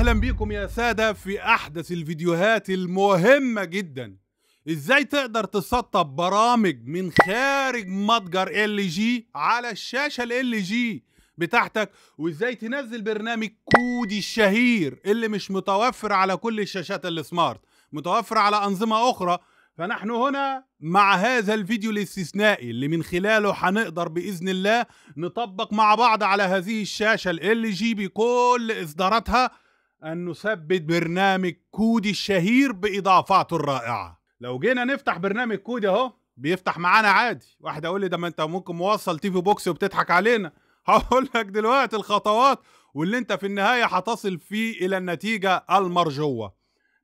اهلا بيكم يا ساده في احدث الفيديوهات المهمه جدا ازاي تقدر تسطب برامج من خارج متجر ال جي على الشاشه ال جي بتاعتك وازاي تنزل برنامج كودي الشهير اللي مش متوفر على كل الشاشات السمارت متوفر على انظمه اخرى فنحن هنا مع هذا الفيديو الاستثنائي اللي من خلاله هنقدر باذن الله نطبق مع بعض على هذه الشاشه ال جي بكل اصداراتها أن نثبت برنامج كودي الشهير بإضافاته الرائعة لو جينا نفتح برنامج كودي أهو بيفتح معانا عادي واحد أقول لي ده ما أنت ممكن موصل تي في بوكس وبتضحك علينا هقول لك دلوقتي الخطوات واللي أنت في النهاية هتصل فيه إلى النتيجة المرجوة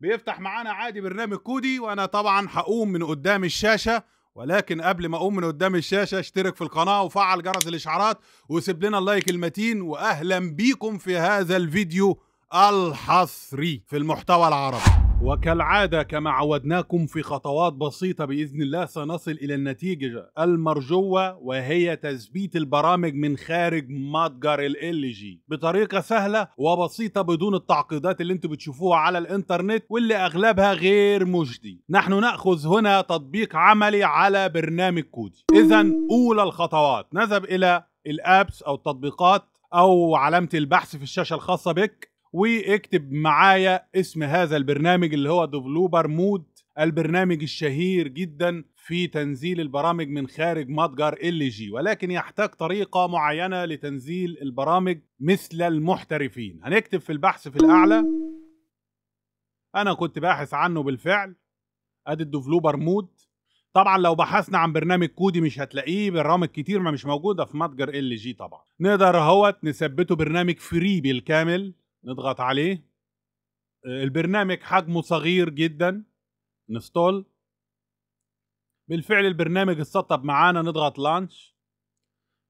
بيفتح معانا عادي برنامج كودي وأنا طبعا هقوم من قدام الشاشة ولكن قبل ما اقوم من قدام الشاشه اشترك في القناه وفعل جرس الاشعارات وسيب لنا اللايك المتين واهلا بيكم في هذا الفيديو الحصري في المحتوى العربي وكالعادة كما عودناكم في خطوات بسيطة بإذن الله سنصل إلى النتيجة المرجوة وهي تثبيت البرامج من خارج متجر ال جي بطريقة سهلة وبسيطة بدون التعقيدات اللي انتوا بتشوفوها على الانترنت واللي أغلبها غير مجدي نحن نأخذ هنا تطبيق عملي على برنامج كودي إذا أولى الخطوات نذهب إلى الأبس أو التطبيقات أو علامة البحث في الشاشة الخاصة بك واكتب معايا اسم هذا البرنامج اللي هو ديفلوبر مود البرنامج الشهير جدا في تنزيل البرامج من خارج متجر ال جي ولكن يحتاج طريقه معينه لتنزيل البرامج مثل المحترفين هنكتب في البحث في الاعلى انا كنت باحث عنه بالفعل ادي الديفلوبر مود طبعا لو بحثنا عن برنامج كودي مش هتلاقيه برامج كتير ما مش موجوده في متجر ال جي طبعا نقدر اهوت نثبته برنامج فري بالكامل نضغط عليه آه، البرنامج حجمه صغير جدا نستول بالفعل البرنامج اتسطب معانا نضغط لانش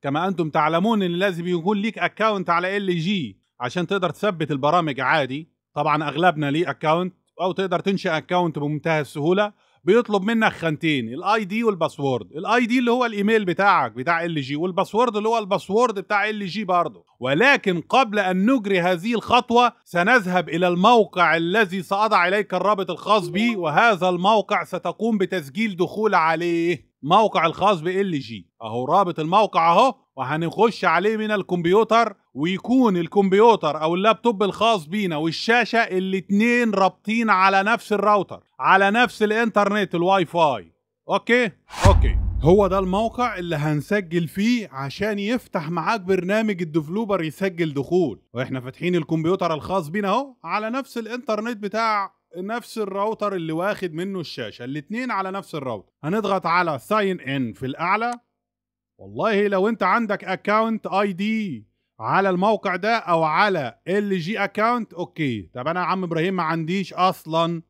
كما انتم تعلمون ان لازم يكون ليك اكونت على ال جي عشان تقدر تثبت البرامج عادي طبعا اغلبنا ليه اكونت او تقدر تنشئ اكونت بمنتهى السهوله بيطلب منك خانتين الاي دي والباسورد الاي دي اللي هو الايميل بتاعك بتاع ال جي والباسورد اللي هو الباسورد بتاع ال جي برضه ولكن قبل ان نجري هذه الخطوه سنذهب الى الموقع الذي ساضع اليك الرابط الخاص بي وهذا الموقع ستقوم بتسجيل دخول عليه موقع الخاص ب ال جي اهو رابط الموقع اهو وهنخش عليه من الكمبيوتر ويكون الكمبيوتر او اللابتوب الخاص بينا والشاشه الاثنين رابطين على نفس الراوتر على نفس الانترنت الواي فاي اوكي اوكي هو ده الموقع اللي هنسجل فيه عشان يفتح معاك برنامج الديفلوبر يسجل دخول واحنا فاتحين الكمبيوتر الخاص بينا اهو على نفس الانترنت بتاع نفس الراوتر اللي واخد منه الشاشه الاثنين على نفس الراوتر هنضغط على ساين ان في الاعلى والله لو انت عندك اكونت اي دي على الموقع ده او على ال جي اكونت اوكي طب انا يا عم ابراهيم ما عنديش اصلا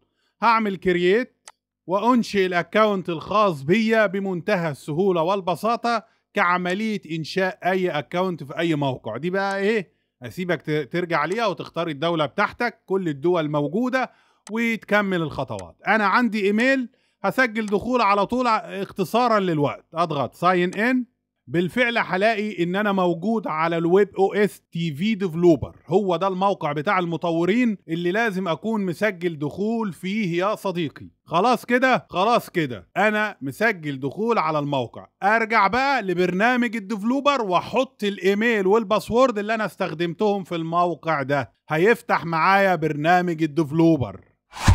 هعمل كرييت وانشئ الاكونت الخاص بيا بمنتهى السهوله والبساطه كعمليه انشاء اي اكونت في اي موقع دي بقى ايه اسيبك ترجع ليها وتختار الدوله بتاعتك كل الدول موجوده وتكمل الخطوات انا عندي ايميل هسجل دخول على طول اختصارا للوقت اضغط ساين ان بالفعل هلاقي ان انا موجود على الويب او اس تي في ديفلوبر هو ده الموقع بتاع المطورين اللي لازم اكون مسجل دخول فيه يا صديقي خلاص كده خلاص كده انا مسجل دخول على الموقع ارجع بقى لبرنامج الديفلوبر واحط الايميل والباسورد اللي انا استخدمتهم في الموقع ده هيفتح معايا برنامج الديفلوبر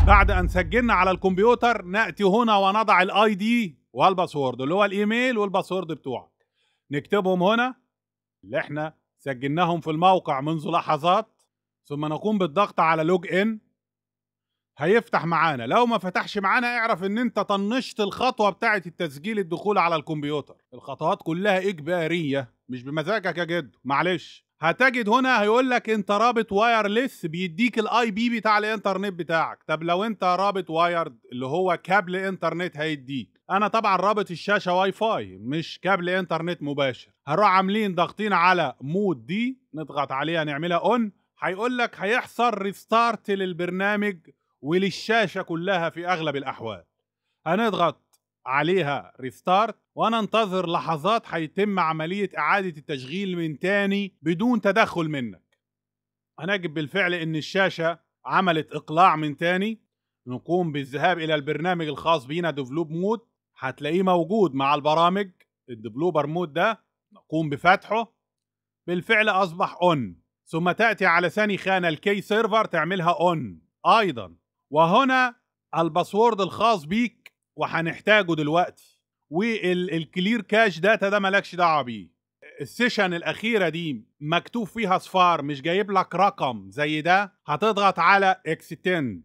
بعد ان سجلنا على الكمبيوتر ناتي هنا ونضع الاي دي والباسورد اللي هو الايميل والباسورد بتوعه نكتبهم هنا اللي احنا سجلناهم في الموقع منذ لحظات ثم نقوم بالضغط على لوج ان هيفتح معانا لو ما فتحش معانا اعرف ان انت طنشت الخطوه بتاعه التسجيل الدخول على الكمبيوتر الخطوات كلها اجباريه مش بمزاجك يا جد معلش هتجد هنا هيقول لك انت رابط وايرلس بيديك الاي بي بتاع الانترنت بتاعك طب لو انت رابط وايرد اللي هو كابل انترنت هيديك انا طبعا رابط الشاشه واي فاي مش كابل انترنت مباشر هنروح عاملين ضاغطين على مود دي نضغط عليها نعملها اون هيقول لك هيحصل ريستارت للبرنامج وللشاشه كلها في اغلب الاحوال هنضغط عليها ريستارت وانا انتظر لحظات هيتم عمليه اعاده التشغيل من تاني بدون تدخل منك هنجد بالفعل ان الشاشه عملت اقلاع من تاني نقوم بالذهاب الى البرنامج الخاص بينا ديفلوب مود هتلاقيه موجود مع البرامج الديفلوبر مود ده نقوم بفتحه بالفعل اصبح اون ثم تاتي على ثاني خانه الكي سيرفر تعملها اون ايضا وهنا الباسورد الخاص بيك وهنحتاجه دلوقتي والكلير كاش داتا ده مالكش دعوه بيه السيشن الاخيره دي مكتوب فيها صفار مش جايب لك رقم زي ده هتضغط على اكستند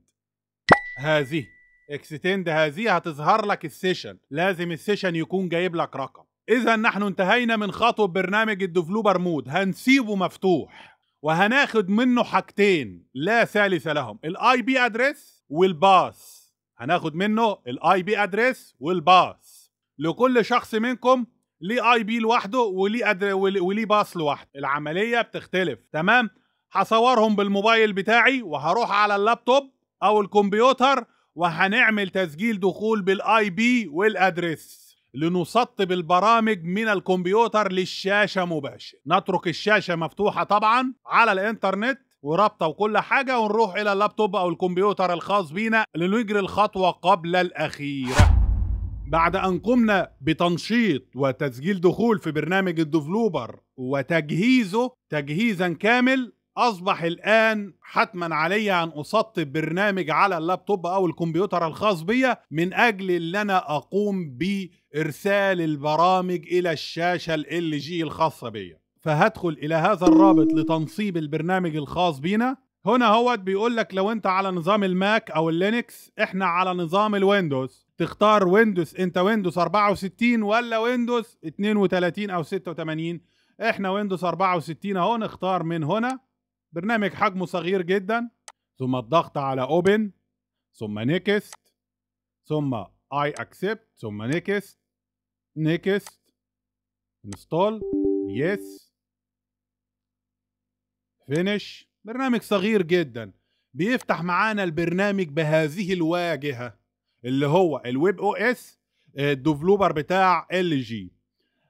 هذه اكستند هذه هتظهر لك السيشن لازم السيشن يكون جايب لك رقم اذا نحن انتهينا من خطوه برنامج الديفلوبر مود هنسيبه مفتوح وهناخد منه حاجتين لا ثالث لهم الاي بي ادريس والباس هناخد منه الاي بي ادريس والباس لكل شخص منكم ليه اي بي لوحده وليه أدر... وليه باص لوحده العمليه بتختلف تمام هصورهم بالموبايل بتاعي وهروح على اللابتوب او الكمبيوتر وهنعمل تسجيل دخول بالاي بي والادرس لنسطب البرامج من الكمبيوتر للشاشه مباشر نترك الشاشه مفتوحه طبعا على الانترنت ورابطه وكل حاجه ونروح الى اللابتوب او الكمبيوتر الخاص بينا لنجري الخطوه قبل الاخيره بعد أن قمنا بتنشيط وتسجيل دخول في برنامج الديفلوبر وتجهيزه تجهيزا كامل أصبح الآن حتما علي أن أسطب برنامج على اللابتوب أو الكمبيوتر الخاص بي من أجل أن أنا أقوم بإرسال البرامج إلى الشاشة ال جي الخاصة بي فهدخل إلى هذا الرابط لتنصيب البرنامج الخاص بينا هنا هو بيقول لك لو انت على نظام الماك او اللينكس احنا على نظام الويندوز تختار ويندوز انت ويندوز 64 ولا ويندوز 32 او 86 احنا ويندوز 64 اهو نختار من هنا برنامج حجمه صغير جدا ثم الضغط على اوبن ثم نيكست ثم اي اكسبت ثم نيكست نيكست انستول يس فينيش برنامج صغير جدا بيفتح معانا البرنامج بهذه الواجهه اللي هو الويب او اس الديفلوبر بتاع ال جي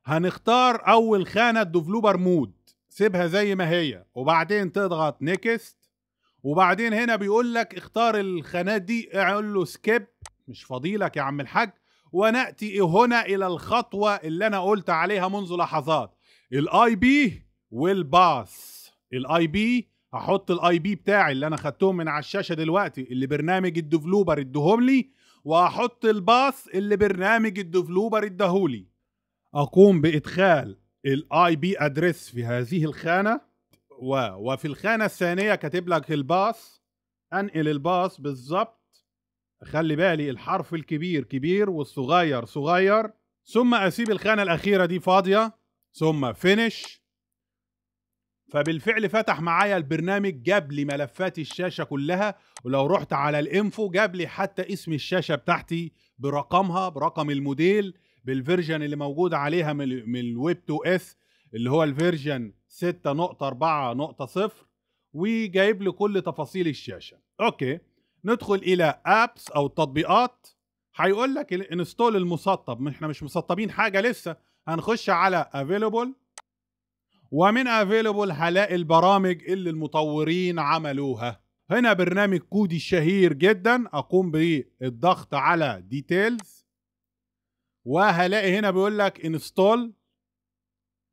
هنختار اول خانه الديفلوبر مود سيبها زي ما هي وبعدين تضغط نيكست وبعدين هنا بيقول لك اختار الخانات دي اعمل له سكيب مش فضيلك يا عم الحاج وناتي هنا الى الخطوه اللي انا قلت عليها منذ لحظات الاي بي والباس الاي بي هحط الاي بي بتاعي اللي انا خدتهم من على الشاشه دلوقتي اللي برنامج الديفلوبر ادهم لي واحط الباس اللي برنامج الديفلوبر اداهولي اقوم بادخال الاي بي ادريس في هذه الخانه و وفي الخانه الثانيه كاتب لك الباص انقل الباص بالظبط خلي بالي الحرف الكبير كبير والصغير صغير ثم اسيب الخانه الاخيره دي فاضيه ثم فينش فبالفعل فتح معايا البرنامج جاب لي ملفات الشاشه كلها ولو رحت على الانفو جاب لي حتى اسم الشاشه بتاعتي برقمها برقم الموديل بالفيرجن اللي موجود عليها من الويب 2 اس اللي هو الفيرجن 6.4.0 وجايب لي كل تفاصيل الشاشه اوكي ندخل الى ابس او التطبيقات هيقول لك الانستول المسطب احنا مش مسطبين حاجه لسه هنخش على افيلبل ومن افيلبل هلاقي البرامج اللي المطورين عملوها هنا برنامج كودي شهير جدا اقوم بالضغط على ديتيلز وهلاقي هنا بيقول لك انستول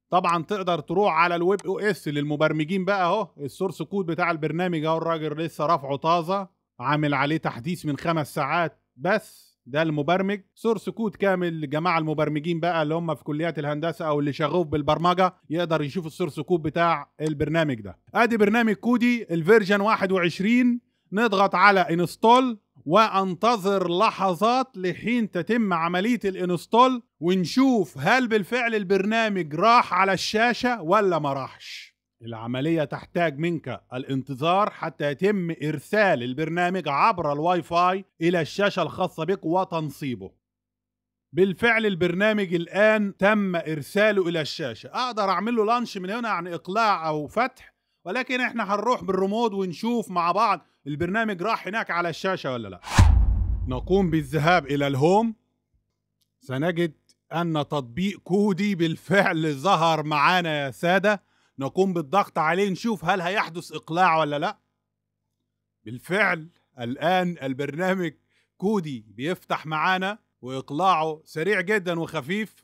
طبعا تقدر تروح على الويب او اس للمبرمجين بقى اهو السورس كود بتاع البرنامج اهو الراجل لسه رافعه طازه عامل عليه تحديث من خمس ساعات بس ده المبرمج سورس كود كامل لجماعه المبرمجين بقى اللي هم في كليات الهندسه او اللي شغوف بالبرمجه يقدر يشوف السورس كود بتاع البرنامج ده ادي برنامج كودي الفيرجن 21 نضغط على انستول وانتظر لحظات لحين تتم عملية الانستول ونشوف هل بالفعل البرنامج راح على الشاشة ولا ما راحش العملية تحتاج منك الانتظار حتى يتم إرسال البرنامج عبر الواي فاي إلى الشاشة الخاصة بك وتنصيبه بالفعل البرنامج الآن تم إرساله إلى الشاشة أقدر أعمل له لانش من هنا عن إقلاع أو فتح ولكن احنا هنروح بالرمود ونشوف مع بعض البرنامج راح هناك على الشاشه ولا لا نقوم بالذهاب الى الهوم سنجد ان تطبيق كودي بالفعل ظهر معانا يا ساده نقوم بالضغط عليه نشوف هل هيحدث اقلاع ولا لا بالفعل الان البرنامج كودي بيفتح معانا واقلاعه سريع جدا وخفيف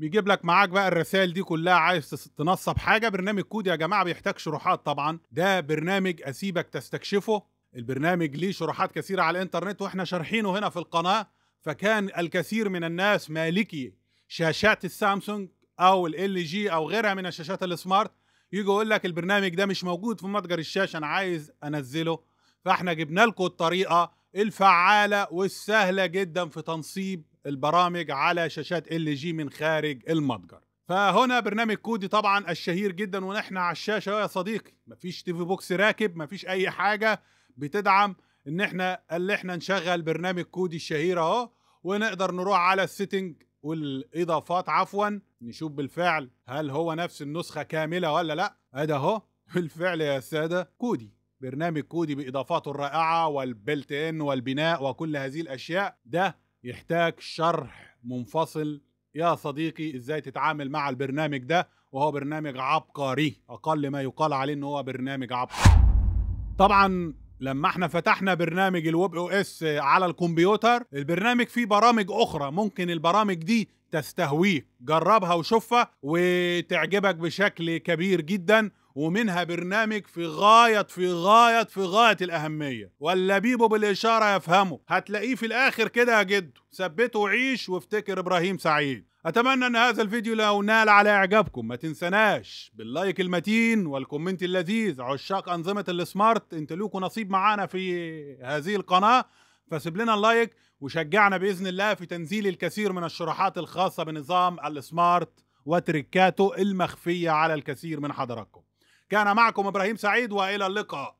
بيجيب لك معاك بقى الرسائل دي كلها عايز تنصب حاجه برنامج كود يا جماعه بيحتاج شروحات طبعا ده برنامج اسيبك تستكشفه البرنامج ليه شروحات كثيره على الانترنت واحنا شارحينه هنا في القناه فكان الكثير من الناس مالكي شاشات السامسونج او ال جي او غيرها من الشاشات السمارت يجي يقول لك البرنامج ده مش موجود في متجر الشاشه انا عايز انزله فاحنا جبنا لكم الطريقه الفعاله والسهله جدا في تنصيب البرامج على شاشات ال جي من خارج المتجر فهنا برنامج كودي طبعا الشهير جدا ونحن على الشاشه يا صديقي مفيش تي في بوكس راكب مفيش اي حاجه بتدعم ان احنا اللي احنا نشغل برنامج كودي الشهير اهو ونقدر نروح على السيتنج والاضافات عفوا نشوف بالفعل هل هو نفس النسخه كامله ولا لا ادي اهو بالفعل يا ساده كودي برنامج كودي باضافاته الرائعه والبلت ان والبناء وكل هذه الاشياء ده يحتاج شرح منفصل يا صديقي ازاي تتعامل مع البرنامج ده وهو برنامج عبقري اقل ما يقال عليه ان هو برنامج عبقري طبعا لما احنا فتحنا برنامج الويب او اس على الكمبيوتر البرنامج فيه برامج اخرى ممكن البرامج دي تستهويه جربها وشوفها وتعجبك بشكل كبير جدا ومنها برنامج في غاية في غاية في غاية الأهمية واللبيب بالإشارة يفهمه هتلاقيه في الآخر كده يا جدو ثبته وعيش وافتكر إبراهيم سعيد أتمنى أن هذا الفيديو لو نال على إعجابكم ما تنسناش باللايك المتين والكومنت اللذيذ عشاق أنظمة السمارت أنت لكم نصيب معانا في هذه القناة فسيب لنا اللايك وشجعنا بإذن الله في تنزيل الكثير من الشروحات الخاصة بنظام السمارت وتركاته المخفية على الكثير من حضراتكم كان معكم ابراهيم سعيد والى اللقاء